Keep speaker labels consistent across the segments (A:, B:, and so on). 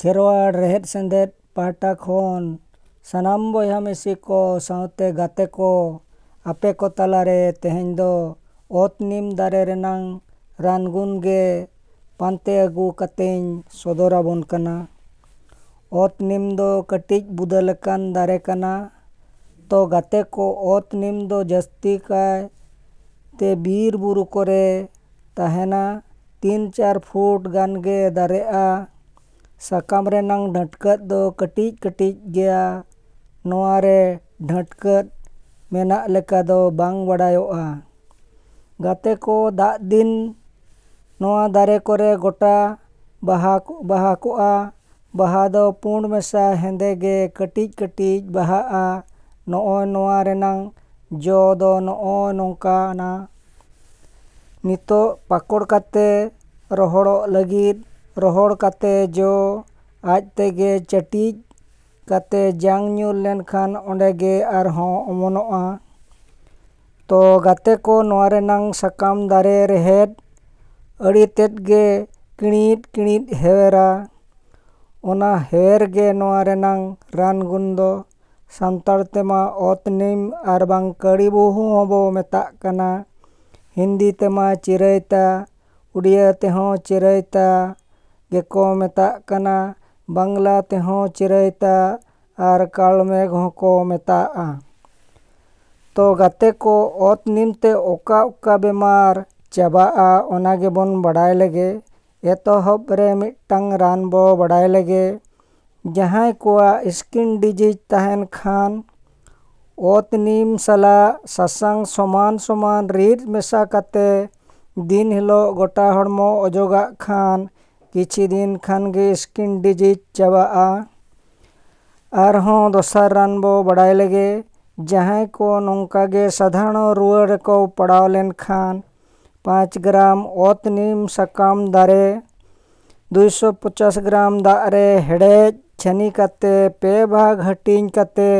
A: खेरवाड रेहद सेंदेद पाटा खन सनाम बयामेसी को साथे गाते को आपे को तलारे तेहेन ओत नीम दारे रेना रानगुन गे पानते अगू कते सदरा बन कना ओत नीम दो कटिज बुदलकान दारे कना तो गाते को ओत नीम दो जस्ती का ते बीर बुरु करे तहना तीन चार फुट गान गे दारे आ साकाम ढटक दो कटिज कटिज गारे ढटक मेकों गाते को दा दिन दारे को रे गोटा बहा को बहा को पूर्ण मेसा हेंदेगे कटिज कटिज बहा ना जो दो नोका नितो पाकड़ रोहड़ लगी ᱨᱚᱦᱚᱲ ᱠᱟᱛᱮ ᱡᱚ ᱟᱡ ᱛᱮᱜᱮ ᱪᱟᱹᱴᱤᱡ ᱠᱟᱛᱮ ᱡᱟᱝ ᱧᱩᱨ ᱞᱮᱱᱠᱷᱟᱱ ᱚᱸᱰᱮ ᱜᱮ ᱟᱨᱦᱚᱸ ᱚᱢᱚᱱᱚᱜᱼᱟ ᱛᱚ ᱜᱟᱛᱮ ᱠᱚ ᱱᱚᱣᱟ ᱨᱮᱱᱟᱝ ᱥᱟᱠᱟᱢ ᱫᱟᱨᱮ ᱨᱮᱦᱮᱫ ᱟᱹᱰᱤ ᱛᱮᱫ ᱜᱮ ᱠᱤᱬᱤᱡ ᱠᱤᱬᱤᱡ ᱦᱮᱣᱮᱨᱟ ᱚᱱᱟ ᱦᱮᱣᱮᱨ ᱜᱮ ᱱᱚᱣᱟ ᱨᱮᱱᱟᱝ ᱨᱟᱱ ᱜᱩᱱ ᱫᱚ ᱥᱟᱱᱛᱟᱲ ᱛᱮᱢᱟ ᱚᱛ ᱱᱤᱢ ᱟᱨ ᱵᱟᱝ ᱠᱟᱹᱲᱤ ᱵᱩᱦᱩ ᱦᱚᱸᱵᱚ ᱢᱮᱛᱟᱜ ᱠᱟᱱᱟ ᱦᱤᱱᱫᱤ ᱛᱮᱢᱟ ᱪᱤᱨᱟᱹᱭᱛᱟ ᱩᱰᱤᱭᱟᱹ ᱛᱮᱦᱚᱸ ᱪᱤᱨᱟᱹᱭᱛᱟ बांगला ते चिरेता और कालमेघ तो गाते को ओत निमते ओका चाबा बन बड़ा लगे एतहबरे मिट्टांग रान बो बड़ा लगे जहाँ को स्किन डिजीज तहन खान ओत नीम साला सासंग समान समान रीत मेसा दिन हिलो गोटा हम अजोगा खान कि खान स्किन डिजीज चाबा और दसार रान बड़ा लगे जहाँ को नौका साधारण रुआ को पड़ा लेन खान पाँच ग्राम ओत नीम साकाम दारे दुशो पचास ग्राम दागरे हेड़ छनी कते पे भाग हटिंग कते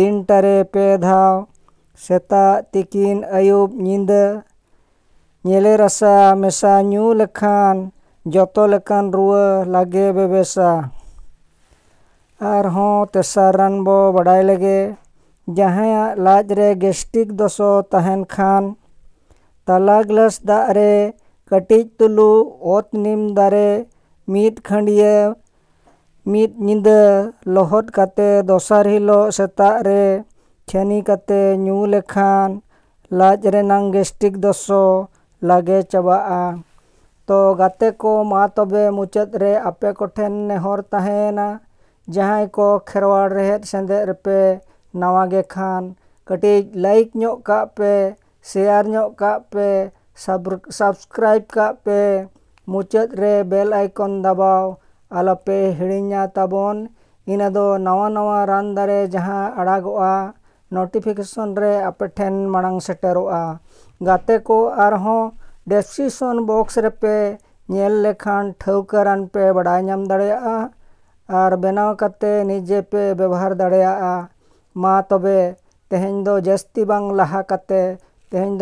A: दिन टारे पे दाव सेता तिकीन आयुब निंदा नेले रसा मेसा नू लेखान जो लेकान रुआ लगे बेबसा और तेसार रान बड़ा लगे जहाँ लाजरे गेस्टिक दसो तहन खान तला ग्लस दागरे कटिज तुलू ओत नीम दारे मीत खंडिये मीत निंद लहद कते दसार हिलो सेतारे छेनी कते नू लेखान लाजरे नंग गेस्टिक दसो लगे चबा आ तो गाते को मा तब मुचाद आपे को ठेन नेहर तहना जहाँ को खेरवाड़ रेहद सेंदे रेपे नवागे खान कटी लाइक न्योग का पे शेयर न्योग का पे सब्सक्राइब का पे मुचाद रे बेल आइकन दबाओ आलपे हिड़ा ताबन इन दो नवा नवा रान दारे जहाँ अड़ग नोटिफिकेशन रे आपे ठेन मांग सेटर गाते को आरहों डेस्क्रिपन बक्सपे नल लेखान ठाकरान पे बड़ा दर बनावे निजे पे व्यवहार दा तबे तेहेन जास्ती लहा तेहेन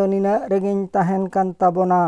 A: रेगिंग ताबना